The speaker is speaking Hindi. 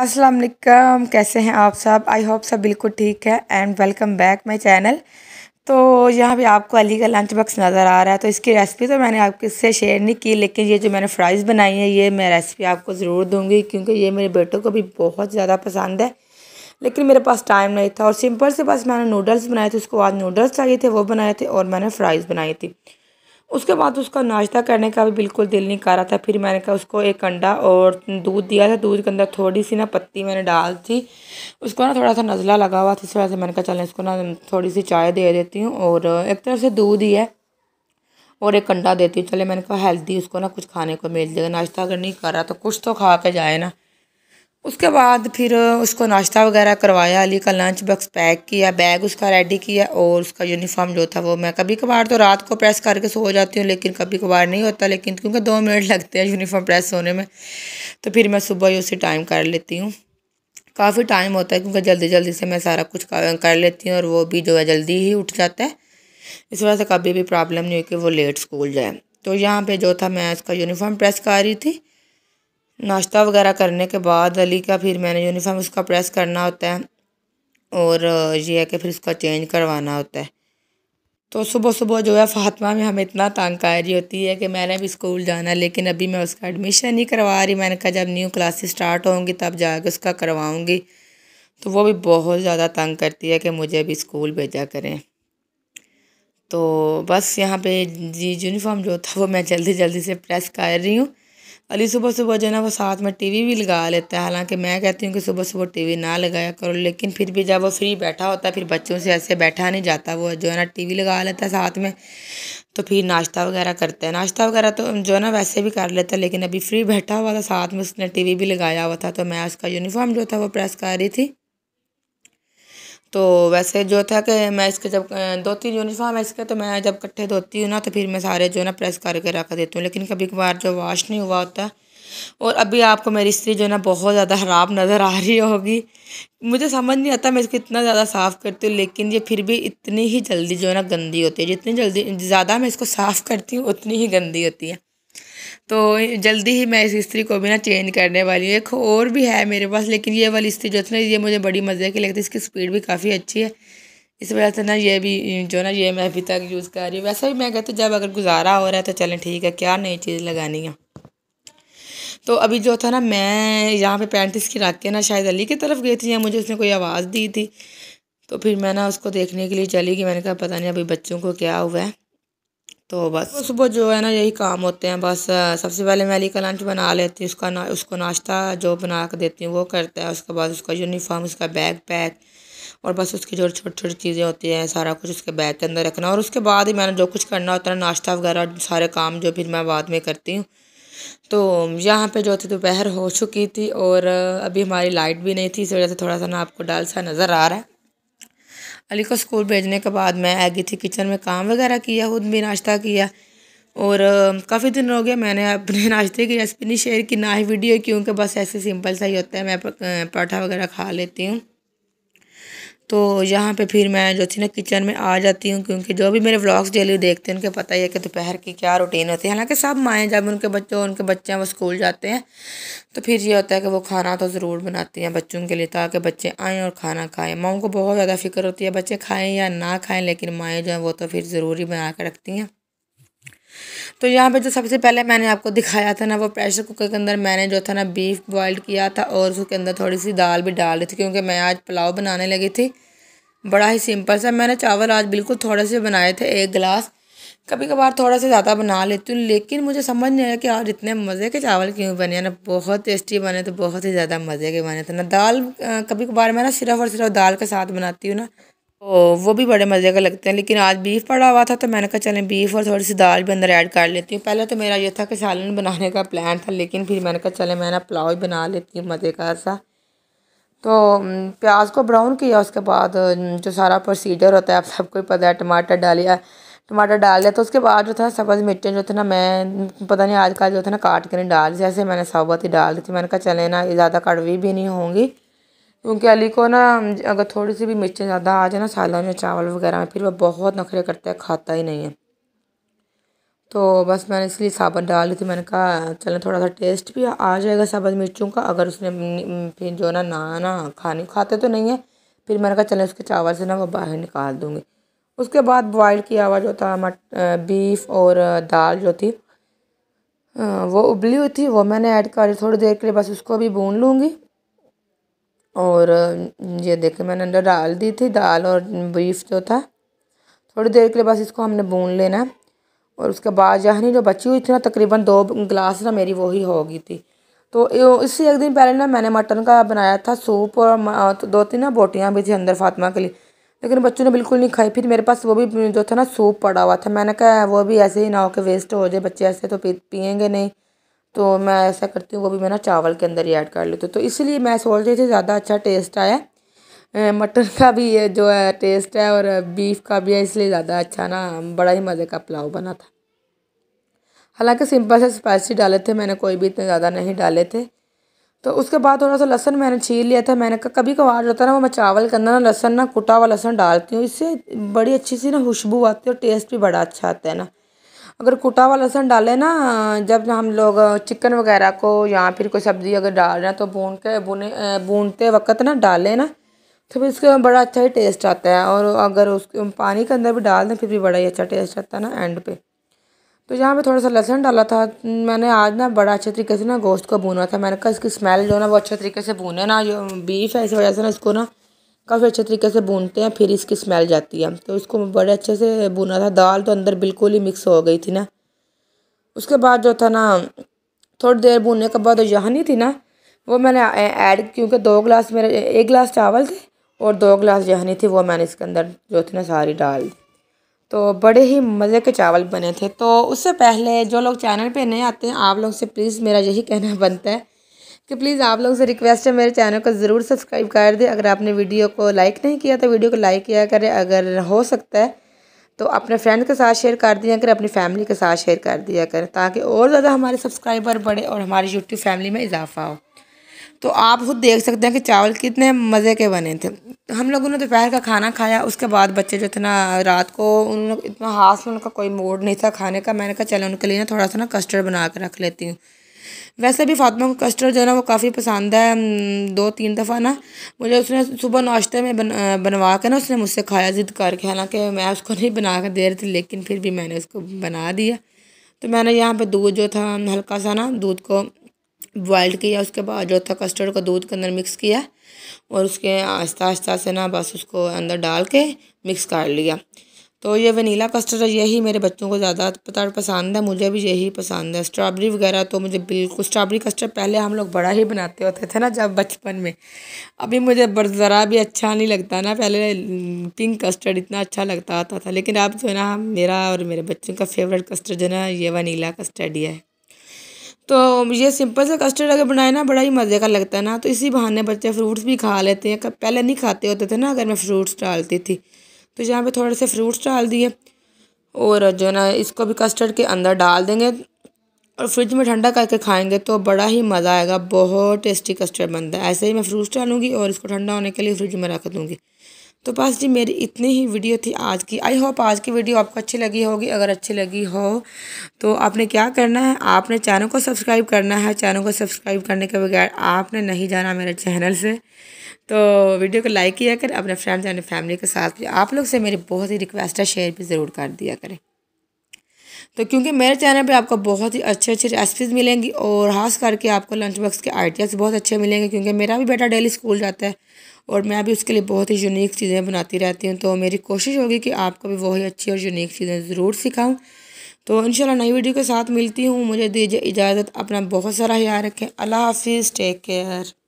अस्सलाम वालेकुम कैसे हैं आप सब आई होप सब बिल्कुल ठीक है and welcome back my channel तो यहाँ पे आपको अली का लंच बॉक्स नज़र आ रहा है तो इसकी रेसिपी तो मैंने आपके से शेयर नहीं की लेकिन ये जो मैंने फ्राइज़ बनाई है ये मैं रेसिपी आपको ज़रूर दूँगी क्योंकि ये मेरे बेटों को भी बहुत ज़्यादा पसंद है लेकिन मेरे पास टाइम नहीं था और सिंपल से बस मैंने नूडल्स बनाए थे उसको आज नूडल्स चाहिए थे वो बनाए थे और मैंने फ्राइज़ बनाई थी उसके बाद उसका नाश्ता करने का भी बिल्कुल दिल नहीं कर रहा था फिर मैंने कहा उसको एक अंडा और दूध दिया था दूध के अंदर थोड़ी सी ना पत्ती मैंने डाल थी उसको ना थोड़ा सा नज़ला लगा हुआ था इस वजह से मैंने कहा चलें इसको ना थोड़ी सी चाय दे देती हूँ और एक तरह से दूध ही है और एक अंडा देती हूँ चले मैंने कहा हेल्दी उसको ना कुछ खाने को मिल जाएगा नाश्ता अगर नहीं कर रहा तो कुछ तो खा के जाए ना उसके बाद फिर उसको नाश्ता वगैरह करवाया अली का लंच बॉक्स पैक किया बैग उसका रेडी किया और उसका यूनिफॉर्म जो था वो मैं कभी कभार तो रात को प्रेस करके सो जाती हूँ लेकिन कभी कभार नहीं होता लेकिन क्योंकि दो मिनट लगते हैं यूनिफॉर्म प्रेस होने में तो फिर मैं सुबह ही उसी टाइम कर लेती हूँ काफ़ी टाइम होता है क्योंकि जल्दी जल्दी से मैं सारा कुछ कर लेती हूँ और वो भी जो है जल्दी ही उठ जाता है इस वजह से कभी भी प्रॉब्लम नहीं हुई कि वो लेट स्कूल जाए तो यहाँ पे जो था मैं उसका यूनिफॉर्म प्रेस कर रही थी नाश्ता वगैरह करने के बाद अली का फिर मैंने यूनिफॉर्म उसका प्रेस करना होता है और ये है कि फिर उसका चेंज करवाना होता है तो सुबह सुबह जो है फातिमा में हमें इतना तंग आ रही होती है कि मैंने भी स्कूल जाना है लेकिन अभी मैं उसका एडमिशन नहीं करवा रही मैंने कहा जब न्यू क्लासेस स्टार्ट होंगी तब जाके उसका करवाऊँगी तो वो भी बहुत ज़्यादा तंग करती है कि मुझे अभी स्कूल भेजा करें तो बस यहाँ पे जी यूनिफॉर्म जो था वो मैं जल्दी जल्दी से प्रेस कर रही हूँ अली सुबह सुबह जो है ना वो साथ में टीवी भी लगा लेता है हालांकि मैं कहती हूँ कि सुबह सुबह टीवी ना लगाया करो लेकिन फिर भी जब वो फ्री बैठा होता है फिर बच्चों से ऐसे बैठा नहीं जाता वो जो है ना टीवी लगा लेता है साथ में तो फिर नाश्ता वगैरह करते हैं नाश्ता वगैरह तो जो है ना वैसे भी कर लेता है लेकिन अभी फ्री बैठा हुआ था साथ में उसने टी भी लगाया हुआ था तो मैं उसका यूनिफॉर्म जो था वो प्रेस कर रही थी तो वैसे जो था कि मैं इसके जब दो तीन यूनिफॉर्म है इसके तो मैं जब इकट्ठे धोती हूँ ना तो फिर मैं सारे जो है ना प्रेस करके रख देती हूँ लेकिन कभी कभार जो वॉश नहीं हुआ होता और अभी आपको मेरी स्त्री जो है ना बहुत ज़्यादा ख़राब नज़र आ रही होगी मुझे समझ नहीं आता मैं इसको इतना ज़्यादा साफ़ करती हूँ लेकिन ये फिर भी इतनी ही जल्दी जो है ना गंदी होती है जितनी जल्दी ज़्यादा मैं इसको साफ़ करती हूँ उतनी ही गंदी होती है तो जल्दी ही मैं इस इस्त्री को भी ना चेंज करने वाली हूँ एक और भी है मेरे पास लेकिन ये वाली इस्त्री जो थी ना ये मुझे बड़ी मज़े की लगती है इसकी स्पीड भी काफ़ी अच्छी है इस वजह से ना ये भी जो ना ये मैं अभी तक यूज़ कर रही हूँ वैसे भी मैं कहती जब अगर गुजारा हो रहा है तो चलें ठीक है क्या नई चीज़ लगानी है तो अभी जो था ना मैं यहाँ पे पैंतीस इसकी रख के ना शायद अली की तरफ गई थी या मुझे उसने कोई आवाज़ दी थी तो फिर मैं ना उसको देखने के लिए चली कि मैंने कहा पता नहीं अभी बच्चों को क्या हुआ है तो बस तो सुबह जो है ना यही काम होते हैं बस सबसे पहले मैं अली का लंच बना लेती हूँ उसका ना उसको नाश्ता जो बना कर देती हूँ वो करता है उसके बाद उसका यूनिफॉर्म उसका बैग पैक और बस उसकी जो छोटी छोटी चीज़ें होती हैं सारा कुछ उसके बैग के अंदर रखना और उसके बाद ही मैंने जो कुछ करना होता है नाश्ता वगैरह सारे काम जो फिर मैं बाद में करती हूँ तो यहाँ पे जो थी दोपहर हो चुकी थी और अभी हमारी लाइट भी नहीं थी इस वजह से थोड़ा सा ना आपको डाल सा नज़र आ रहा है अली को स्कूल भेजने के बाद मैं आ गई थी किचन में काम वगैरह किया खुद भी नाश्ता किया और काफ़ी दिन हो गया मैंने अपने नाश्ते की रेसिपी नहीं शेयर की ना ही वीडियो क्योंकि बस ऐसे सिंपल सा ही होता है मैं पराठा वगैरह खा लेती हूँ तो यहाँ पे फिर मैं जो थी ना किचन में आ जाती हूँ क्योंकि जो भी मेरे व्लॉग्स डेली देखते हैं उनके पता ही है कि दोपहर की क्या रूटीन होती है हालांकि सब माएँ जब उनके बच्चों उनके बच्चे वो स्कूल जाते हैं तो फिर ये होता है कि वो खाना तो ज़रूर बनाती हैं बच्चों के लिए ताकि बच्चे आएँ और खाना खाएँ माओ को बहुत ज़्यादा फिक्र होती है बच्चे खाएँ या ना खाएँ लेकिन माएँ जो हैं वो तो फिर ज़रूरी बना के रखती हैं तो यहाँ पे जो सबसे पहले मैंने आपको दिखाया था ना वो प्रेशर कुकर के अंदर मैंने जो था ना बीफ बॉयल किया था और उसके अंदर थोड़ी सी दाल भी डाल रही थी क्योंकि मैं आज पुलाव बनाने लगी थी बड़ा ही सिंपल सा मैंने चावल आज बिल्कुल थोड़े से बनाए थे एक गिलास कभी कभार थोड़ा सा ज़्यादा बना लेती हूँ लेकिन मुझे समझ नहीं आया कि आज इतने मज़े के चावल क्यों बने ना बहुत टेस्टी बने तो बहुत ही ज़्यादा मज़े के बने थे ना दाल कभी कभार मैं ना सिर्फ और सिर्फ दाल के साथ बनाती हूँ ना तो वो भी बड़े मज़े का लगते हैं लेकिन आज बीफ पड़ा हुआ था तो मैंने कहा चलें बीफ और थोड़ी सी दाल भी अंदर ऐड कर लेती हूँ पहले तो मेरा ये था कि सालन बनाने का प्लान था लेकिन फिर मैंने कहा चलें मैं ना पुलाव ही बना लेती हूँ मज़े का ऐसा तो प्याज को ब्राउन किया उसके बाद जो सारा प्रोसीजर होता है आप सबको ही पता है टमाटर डालिया टमाटर डाल दिया तो उसके बाद जो था सब्ज़ मिट्टी जो थे ना मैं पता नहीं आज जो था ना काट के नहीं डाल जैसे मैंने सावत ही डाल दी थी मैंने कहा चले ना ज़्यादा कड़वी भी नहीं होंगी क्योंकि अली को ना अगर थोड़ी सी भी मिर्चें ज़्यादा आ जाए ना सालन में चावल वगैरह में फिर वह बहुत नखरे करता है खाता ही नहीं है तो बस मैंने इसलिए साबुन डाल दी थी मैंने कहा चलो थोड़ा सा टेस्ट भी आ जाएगा साबन मिर्चों का अगर उसने फिर जो ना ना ना खाने खाते तो नहीं है फिर मैंने कहा चलो उसके चावल से ना वो बाहर निकाल दूँगी उसके बाद बॉयल किया हुआ जो था मट बीफ और दाल जो थी वो उबली हुई थी वो मैंने ऐड कर थोड़ी देर के लिए बस उसको भी भून लूँगी और ये देखे मैंने अंदर डाल दी थी दाल और बीफ जो था थोड़ी देर के लिए बस इसको हमने भून लेना है और उसके बाद जहनी जो बची हुई थी ना तकरीबन दो गिलास ना मेरी वही हो गई थी तो इससे एक दिन पहले ना मैंने मटन का बनाया था सूप और तो दो तीन ना बोटियाँ भी थी अंदर फातिमा के लिए लेकिन बच्चों ने बिल्कुल नहीं खाई फिर मेरे पास वो भी जो था ना सूप पड़ा हुआ था मैंने कहा वो भी ऐसे ही ना हो के वेस्ट हो जाए बच्चे ऐसे तो पी पियेंगे नहीं तो मैं ऐसा करती हूँ वो भी मैं ना चावल के अंदर ही ऐड कर लेती हूँ तो इसलिए मैं सोच रही थी ज़्यादा अच्छा टेस्ट आया मटन का भी ये जो है टेस्ट है और बीफ का भी है इसलिए ज़्यादा अच्छा ना बड़ा ही मज़े का पुलाव बना था हालांकि सिंपल से स्पाइसी डाले थे मैंने कोई भी इतने ज़्यादा नहीं डाले थे तो उसके बाद थोड़ा सा लहसन मैंने छील लिया था मैंने कहा कभी कभार होता ना वो मैं चावल के अंदर ना लहसन ना कुटा हुआ लहसन डालती हूँ इससे बड़ी अच्छी सी ना खुशबू आती है और टेस्ट भी बड़ा अच्छा आता है ना अगर कुटा हुआ लहसुन डालें ना जब हम लोग चिकन वगैरह को या फिर कोई सब्ज़ी अगर डाल रहे हैं तो भून के बुने भूनते वक्त ना डालें ना तो फिर उसका बड़ा अच्छा ही टेस्ट आता है और अगर उसके पानी के अंदर भी डाल दें फिर भी बड़ा ही अच्छा टेस्ट आता है ना एंड पे तो यहाँ पे थोड़ा सा लहसुन डाला था मैंने आज ना बड़ा अच्छे तरीके से ना गोश्त को भूना था मैंने कहा इसकी स्मेल जो है ना वो अच्छे तरीके से भूने ना जो बीफ है इस वजह से ना इसको ना काफ़ी अच्छे तरीके से भूनते हैं फिर इसकी स्मेल जाती है तो इसको बड़े अच्छे से भुना था दाल तो अंदर बिल्कुल ही मिक्स हो गई थी ना उसके बाद जो था ना थोड़ी देर भूनने के बाद यहाँ नहीं थी ना वो मैंने ऐड क्योंकि दो गिलास मेरे एक गिलास चावल थे और दो गिलास जहनी थी वो मैंने इसके अंदर जो थी ना सारी डाल दी तो बड़े ही मज़े के चावल बने थे तो उससे पहले जो लोग चैनल पे नए आते हैं आप लोग से प्लीज़ मेरा यही कहना बनता है कि प्लीज़ आप लोग से रिक्वेस्ट है मेरे चैनल को ज़रूर सब्सक्राइब कर दें अगर आपने वीडियो को लाइक नहीं किया तो वीडियो को लाइक किया करें अगर हो सकता है तो अपने फ्रेंड के साथ शेयर कर दिया करें अपनी फैमिली के साथ शेयर कर दिया करें ताकि और ज़्यादा हमारे सब्सक्राइबर बढ़े और हमारी यूट्यूब फैमिली में इजाफा हो तो आप खुद देख सकते हैं कि चावल कितने मज़े के बने थे हम लोगों ने दोपहर का खाना खाया उसके बाद बच्चे जो ना रात को उन लोग इतना हाथ में उनका कोई मूड नहीं था खाने का मैंने कहा चलो उनके लिए ना थोड़ा सा ना कस्टर्ड बना कर रख लेती हूँ वैसे भी फातिमा को कस्टर्ड जो है ना वो काफ़ी पसंद है दो तीन दफ़ा ना मुझे उसने सुबह नाश्ते में बन बनवा के ना उसने मुझसे खाया ज़िद करके है ना कि मैं उसको नहीं बना कर दे रही थी लेकिन फिर भी मैंने उसको बना दिया तो मैंने यहाँ पर दूध जो था हल्का सा ना दूध को बॉयल्ड किया उसके बाद जो था कस्टर्ड को दूध के अंदर मिक्स किया और उसके आस्ता आस्ता से ना बस उसको अंदर डाल के मिक्स कर लिया तो ये वनीला कस्टर्ड है यही मेरे बच्चों को ज़्यादातर पसंद है मुझे भी यही पसंद है स्ट्रॉबेरी वगैरह तो मुझे बिल्कुल स्ट्रॉबेरी कस्टर्ड पहले हम लोग बड़ा ही बनाते होते थे ना जब बचपन में अभी मुझे ज़रा भी अच्छा नहीं लगता ना पहले पिंक कस्टर्ड इतना अच्छा लगता आता था लेकिन अब जो है ना मेरा और मेरे बच्चों का फेवरेट कस्टर्ड जो है ना ये वनीला कस्टर्ड ही है तो ये सिंपल सा कस्टर्ड अगर बनाए ना बड़ा ही मज़े का लगता है ना तो इसी बहाने बच्चे फ्रूट्स भी खा लेते हैं पहले नहीं खाते होते थे ना अगर मैं फ्रूट्स डालती थी तो यहाँ पे थोड़े से फ्रूट्स डाल दिए और जो है ना इसको भी कस्टर्ड के अंदर डाल देंगे और फ्रिज में ठंडा करके खाएंगे तो बड़ा ही मज़ा आएगा बहुत टेस्टी कस्टर्ड बनता है ऐसे ही मैं फ्रूट्स डालूंगी और इसको ठंडा होने के लिए फ्रिज में रख दूँगी तो बस जी मेरी इतनी ही वीडियो थी आज की आई होप आज की वीडियो आपको अच्छी लगी होगी अगर अच्छी लगी हो तो आपने क्या करना है आपने चैनल को सब्सक्राइब करना है चैनल को सब्सक्राइब करने के बगैर आपने नहीं जाना मेरे चैनल से तो वीडियो को लाइक किया करें अपने फ्रेंड्स एंड फैमिली के साथ भी आप लोग से मेरी बहुत ही रिक्वेस्ट है शेयर भी ज़रूर कर दिया करें तो क्योंकि मेरे चैनल पे आपको बहुत ही अच्छे अच्छे रेसिपीज़ मिलेंगी और खास करके आपको लंच बॉक्स के आइडियाज़ बहुत अच्छे मिलेंगे क्योंकि मेरा भी बेटा डेली स्कूल जाता है और मैं भी उसके लिए बहुत ही यूनिक चीज़ें बनाती रहती हूँ तो मेरी कोशिश होगी कि आपको भी वही अच्छी और यूनिक चीज़ें ज़रूर सिखाऊँ तो इन नई वीडियो के साथ मिलती हूँ मुझे दीजिए इजाज़त अपना बहुत सारा ख्याल रखें अल्लाह हाफिज़ टेक केयर